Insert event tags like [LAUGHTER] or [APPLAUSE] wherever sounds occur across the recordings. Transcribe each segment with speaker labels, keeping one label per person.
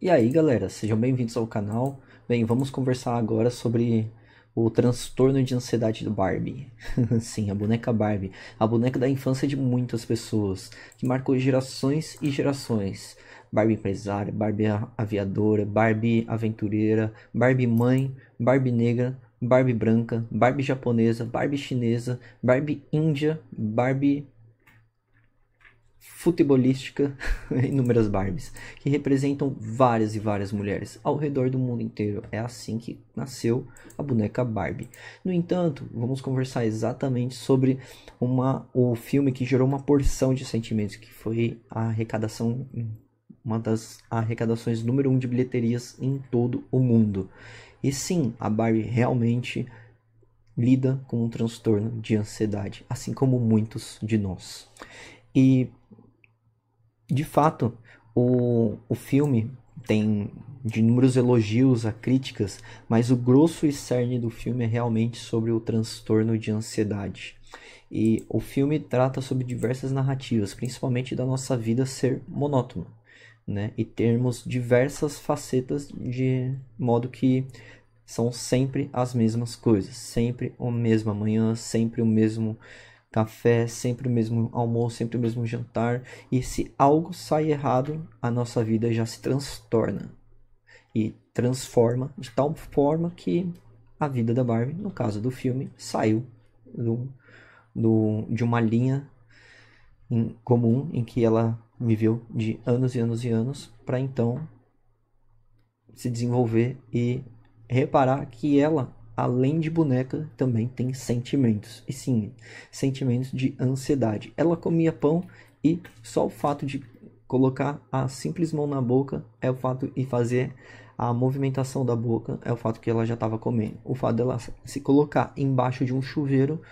Speaker 1: E aí galera, sejam bem-vindos ao canal. Bem, vamos conversar agora sobre o transtorno de ansiedade do Barbie. [LAUGHS] Sim, a boneca Barbie, a boneca da infância de muitas pessoas, que marcou gerações e gerações. Barbie empresária, Barbie aviadora, Barbie aventureira, Barbie mãe, Barbie negra, Barbie branca, Barbie japonesa, Barbie chinesa, Barbie índia, Barbie futebolística [LAUGHS] inúmeras Barbies, que representam várias e várias mulheres ao redor do mundo inteiro. É assim que nasceu a boneca Barbie. No entanto, vamos conversar exatamente sobre uma, o filme que gerou uma porção de sentimentos, que foi a arrecadação, uma das arrecadações número um de bilheterias em todo o mundo. E sim, a Barbie realmente lida com um transtorno de ansiedade, assim como muitos de nós. E de fato, o, o filme tem de inúmeros elogios a críticas, mas o grosso e cerne do filme é realmente sobre o transtorno de ansiedade. E o filme trata sobre diversas narrativas, principalmente da nossa vida ser monótona, né? E termos diversas facetas de modo que são sempre as mesmas coisas, sempre a mesma manhã, sempre o mesmo café, sempre o mesmo almoço, sempre o mesmo jantar. E se algo sai errado, a nossa vida já se transtorna e transforma de tal forma que a vida da Barbie, no caso do filme, saiu do, do, de uma linha em comum em que ela viveu de anos e anos e anos para então se desenvolver e reparar que ela além de boneca, também tem sentimentos. E sim, sentimentos de ansiedade. Ela comia pão e só o fato de colocar a simples mão na boca é o fato e fazer a movimentação da boca é o fato que ela já estava comendo. O fato dela se colocar embaixo de um chuveiro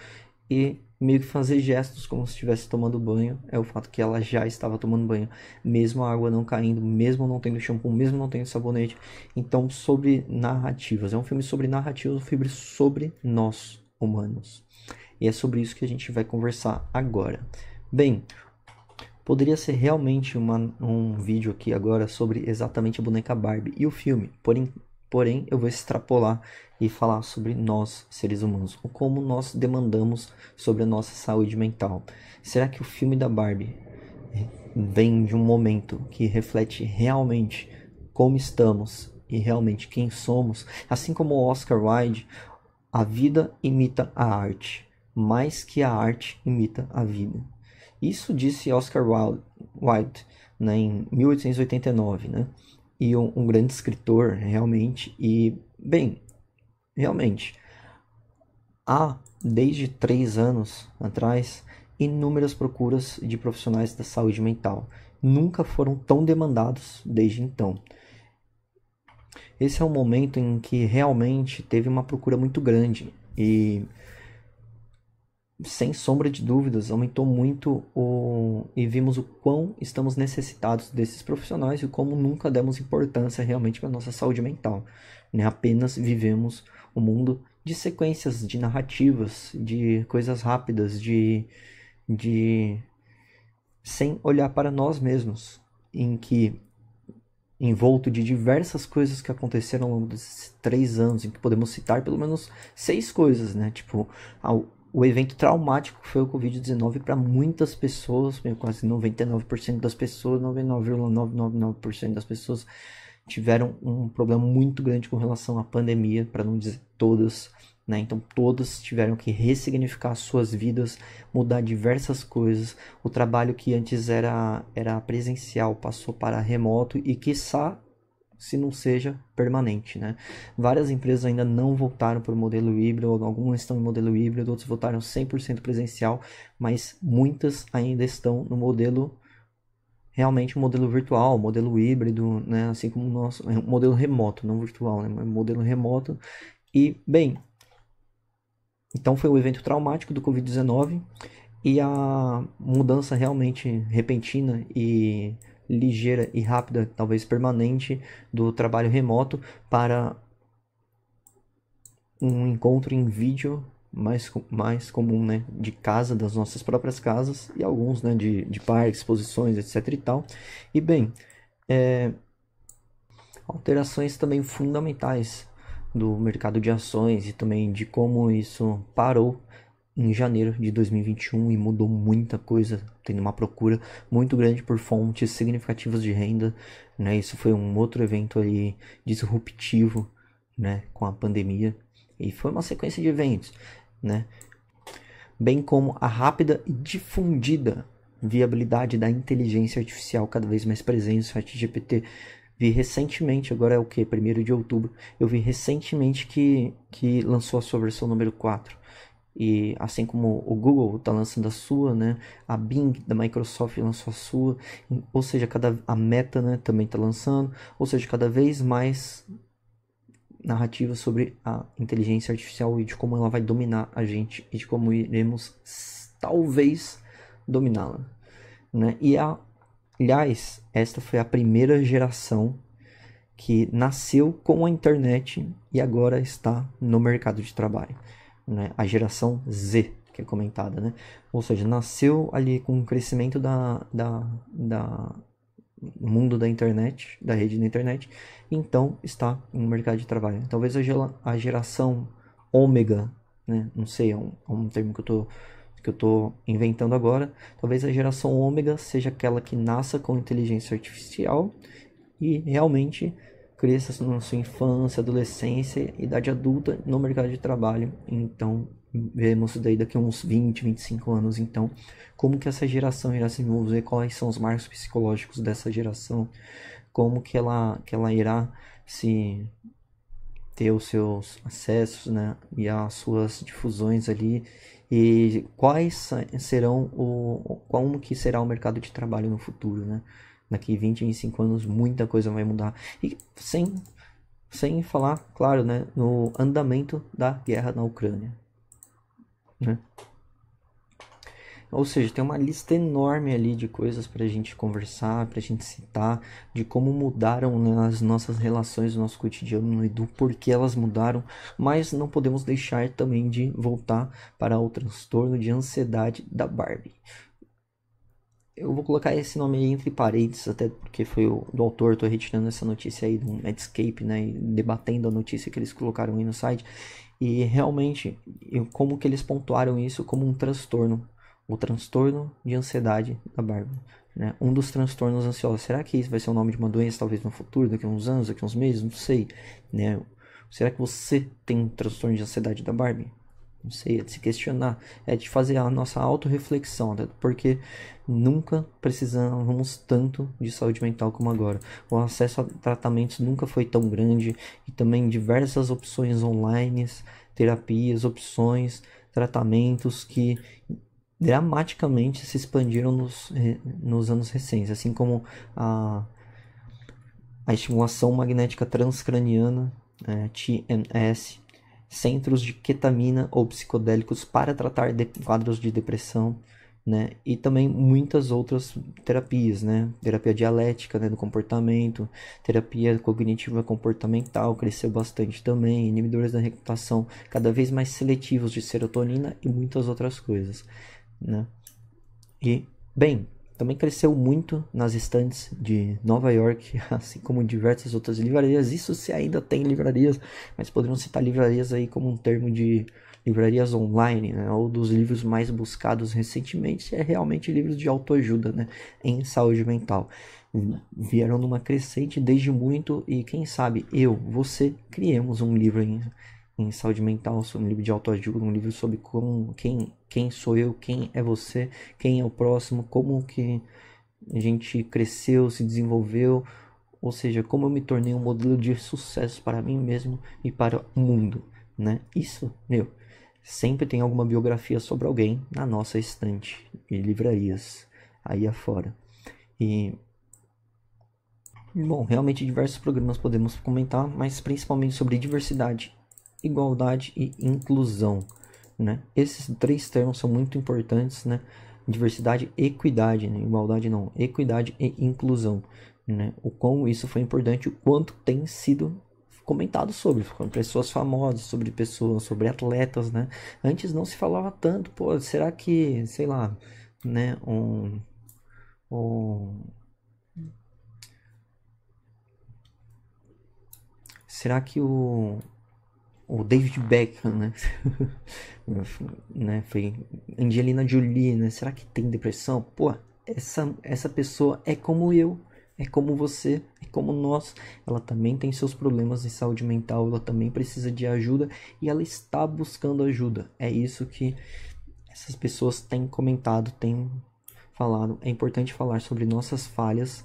Speaker 1: e meio que fazer gestos como se estivesse tomando banho, é o fato que ela já estava tomando banho, mesmo a água não caindo, mesmo não tendo shampoo, mesmo não tendo sabonete. Então, sobre narrativas, é um filme sobre narrativas, um filme sobre nós humanos. E é sobre isso que a gente vai conversar agora. Bem, poderia ser realmente uma, um vídeo aqui agora sobre exatamente a boneca Barbie e o filme, porém Porém, eu vou extrapolar e falar sobre nós, seres humanos, o como nós demandamos sobre a nossa saúde mental. Será que o filme da Barbie eh, vem de um momento que reflete realmente como estamos e realmente quem somos? Assim como o Oscar Wilde, a vida imita a arte, mais que a arte imita a vida. Isso disse Oscar Wilde, né, em 1889, né? e um, um grande escritor, realmente. E, bem, realmente, há, desde três anos atrás, inúmeras procuras de profissionais da saúde mental. Nunca foram tão demandados desde então. Esse é um momento em que realmente teve uma procura muito grande e sem sombra de dúvidas, aumentou muito o... e vimos o quão estamos necessitados desses profissionais e como nunca demos importância realmente para a nossa saúde mental. Né? Apenas vivemos o um mundo de sequências, de narrativas, de coisas rápidas, de, de sem olhar para nós mesmos, em que envolto de diversas coisas que aconteceram ao longo desses três anos, em que podemos citar pelo menos seis coisas, né? Tipo, o evento traumático foi o Covid-19 para muitas pessoas, quase 99% das pessoas, 99,999% das pessoas tiveram um problema muito grande com relação à pandemia, para não dizer todas, né? Então todas tiveram que ressignificar suas vidas, mudar diversas coisas. O trabalho que antes era era presencial passou para remoto e quiçá se não seja permanente, né? Várias empresas ainda não voltaram para o modelo híbrido, algumas estão em modelo híbrido, outras voltaram 100% presencial, mas muitas ainda estão no modelo realmente modelo virtual, modelo híbrido, né? Assim como o nosso é modelo remoto, não virtual, né? Um modelo remoto. E bem, então foi o um evento traumático do COVID-19 e a mudança realmente repentina e ligeira e rápida, talvez permanente, do trabalho remoto para um encontro em vídeo mais, mais comum, né, de casa, das nossas próprias casas e alguns, né, de, de parques, exposições, etc e tal. E bem, é, alterações também fundamentais do mercado de ações e também de como isso parou em janeiro de 2021 e mudou muita coisa, tendo uma procura muito grande por fontes significativas de renda, né? Isso foi um outro evento ali disruptivo, né, com a pandemia e foi uma sequência de eventos, né? Bem como a rápida e difundida viabilidade da inteligência artificial cada vez mais presente no chat GPT. Vi recentemente, agora é o que? Primeiro de outubro, eu vi recentemente que, que lançou a sua versão número 4 e assim como o Google está lançando a sua, né? A Bing da Microsoft lançou a sua, ou seja, cada a Meta, né, também está lançando, ou seja, cada vez mais narrativas sobre a inteligência artificial e de como ela vai dominar a gente e de como iremos talvez dominá-la, né? E a, aliás, esta foi a primeira geração que nasceu com a internet e agora está no mercado de trabalho né, a geração Z, que é comentada, né? Ou seja, nasceu ali com o crescimento da, da, da mundo da internet, da rede da internet, então está no mercado de trabalho. Talvez a geração ômega, né? Não sei, é um, é um termo que eu tô que eu estou inventando agora, talvez a geração ômega seja aquela que nasça com inteligência artificial e realmente cresça na sua infância, adolescência, idade adulta no mercado de trabalho. Então, veremos isso daí daqui a uns 20, 25 anos. Então, como que essa geração irá se envolver, quais são os marcos psicológicos dessa geração, como que ela, que ela irá se ter os seus acessos né, e as suas difusões ali e quais serão o como que será o mercado de trabalho no futuro né Daqui 20, 25 anos, muita coisa vai mudar. E sem, sem falar, claro, né, no andamento da guerra na Ucrânia. Né? Ou seja, tem uma lista enorme ali de coisas para a gente conversar, para a gente citar, de como mudaram né, as nossas relações, o nosso cotidiano e né, do porquê elas mudaram, mas não podemos deixar também de voltar para o transtorno de ansiedade da Barbie eu vou colocar esse nome aí entre parênteses, até porque foi o, do autor, estou retirando essa notícia aí do Netscape, né, debatendo a notícia que eles colocaram aí no site, e realmente, como que eles pontuaram isso como um transtorno, o transtorno de ansiedade da Bárbara, né, um dos transtornos ansiosos, será que isso vai ser o nome de uma doença, talvez no futuro, daqui a uns anos, daqui a uns meses, não sei, né, será que você tem um transtorno de ansiedade da Barbie? não sei, é de se questionar, é de fazer a nossa autorreflexão, né? porque nunca precisamos tanto de saúde mental como agora. O acesso a tratamentos nunca foi tão grande e também diversas opções online, terapias, opções, tratamentos que dramaticamente se expandiram nos, eh, nos anos recentes, assim como a, a estimulação magnética transcraniana, é, eh, TMS, centros de ketamina ou psicodélicos para tratar de quadros de depressão, né? E também muitas outras terapias, né? Terapia dialética, né, do comportamento, terapia cognitiva comportamental cresceu bastante também, inibidores da recaptação cada vez mais seletivos de serotonina e muitas outras coisas, né? E bem, também cresceu muito nas estantes de Nova York, [LAUGHS] assim como em diversas outras livrarias. Isso se ainda tem livrarias, mas poderiam citar livrarias aí como um termo de livrarias online, né? Um dos livros mais buscados recentemente é realmente livros de autoajuda, né? Em saúde mental. Vieram numa crescente desde muito e quem sabe eu, você, criemos um livro em em saúde mental, um livro de autoajuda, um livro sobre quem, quem sou eu, quem é você, quem é o próximo, como que a gente cresceu, se desenvolveu, ou seja, como eu me tornei um modelo de sucesso para mim mesmo e para o mundo, né? Isso, meu, sempre tem alguma biografia sobre alguém na nossa estante e livrarias aí afora. E bom, realmente diversos programas podemos comentar, mas principalmente sobre diversidade igualdade e inclusão. Né? Esses três termos são muito importantes, né? Diversidade, equidade, né? igualdade não, equidade e inclusão, né? O quão isso foi importante, o quanto tem sido comentado sobre, com pessoas famosas, sobre pessoas, sobre atletas, né? Antes não se falava tanto, pô, será que, sei lá, né, um, um será que o o David Beckham, né? [LAUGHS] né? Foi Angelina Jolie, né? Será que tem depressão? Pô, essa, essa pessoa é como eu, é como você, é como nós. Ela também tem seus problemas de saúde mental, ela também precisa de ajuda e ela está buscando ajuda. É isso que essas pessoas têm comentado, têm falado. É importante falar sobre nossas falhas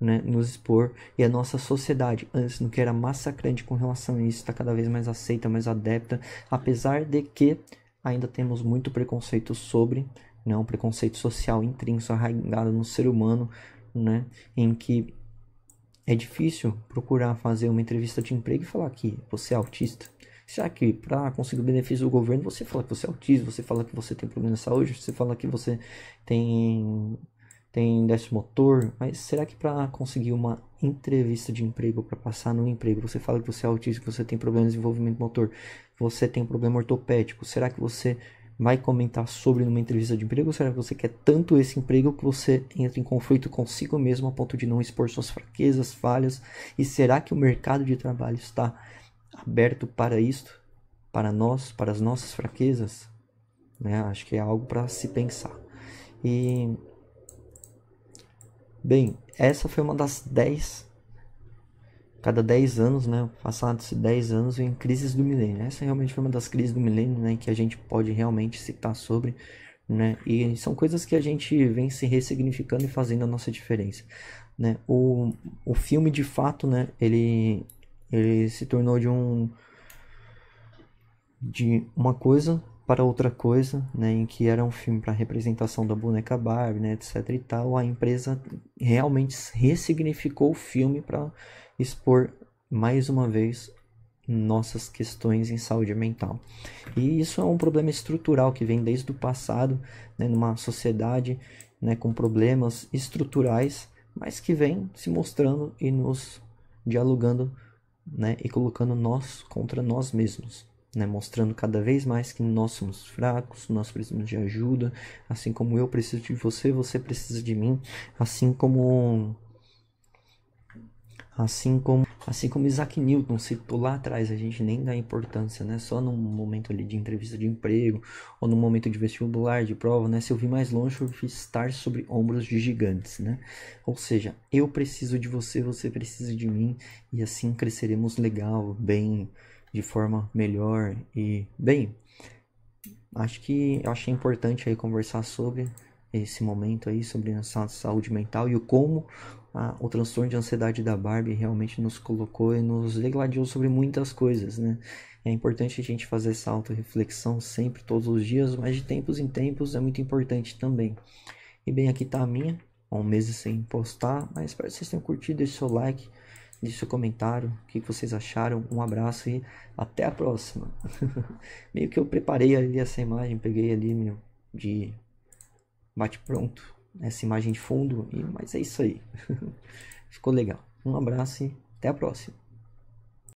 Speaker 1: né, nos expor e a nossa sociedade antes no que era massacrante com relação a isso está cada vez mais aceita, mais adepta, apesar de que ainda temos muito preconceito sobre, né, um preconceito social intrínseco arraigado no ser humano, né, em que é difícil procurar fazer uma entrevista de emprego e falar que você é autista. Será que para conseguir o benefício do governo você fala que você é autista, você fala que você tem problema de saúde, você fala que você tem tem déficit motor, mas será que para conseguir uma entrevista de emprego, para passar no emprego, você fala que você é autista, que você tem problema de desenvolvimento motor, você tem um problema ortopédico, será que você vai comentar sobre numa entrevista de emprego? Ou será que você quer tanto esse emprego que você entra em conflito consigo mesmo a ponto de não expor suas fraquezas, falhas? E será que o mercado de trabalho está aberto para isto? Para nós, para as nossas fraquezas? Né? Acho que é algo para se pensar. E Bem, essa foi uma das 10. Cada 10 anos, né? Passados 10 anos, vem crises do milênio. Essa realmente foi uma das crises do milênio, né? Que a gente pode realmente citar sobre, né? E são coisas que a gente vem se ressignificando e fazendo a nossa diferença, né? O, o filme, de fato, né? Ele, ele se tornou de um. de uma coisa para outra coisa, né, em que era um filme para representação da boneca Barbie, né, etc e tal, a empresa realmente ressignificou o filme para expor mais uma vez nossas questões em saúde mental. E isso é um problema estrutural que vem desde o passado, né, numa sociedade né, com problemas estruturais, mas que vem se mostrando e nos dialogando né, e colocando nós contra nós mesmos né, mostrando cada vez mais que nós somos fracos, nós precisamos de ajuda, assim como eu preciso de você, você precisa de mim, assim como assim como assim como Isaac Newton citou lá atrás, a gente nem dá importância, né? Só num momento ali de entrevista de emprego ou no momento de vestibular, de prova, né? Se eu vi mais longe, eu vi estar sobre ombros de gigantes, né? Ou seja, eu preciso de você, você precisa de mim e assim cresceremos legal, bem de forma melhor e bem, acho que eu achei importante aí conversar sobre esse momento aí sobre a saúde mental e o como a, o transtorno de ansiedade da Barbie realmente nos colocou e nos degladiou sobre muitas coisas, né? É importante a gente fazer essa auto-reflexão sempre, todos os dias, mas de tempos em tempos é muito importante também. E bem, aqui tá a minha, um mês sem postar, mas espero que vocês tenham curtido esse seu like deixe seu comentário, o que vocês acharam. Um abraço e até a próxima. [LAUGHS] Meio que eu preparei ali essa imagem, peguei ali meu de bate pronto essa imagem de fundo, e mas é isso aí. [LAUGHS] Ficou legal. Um abraço e até a próxima.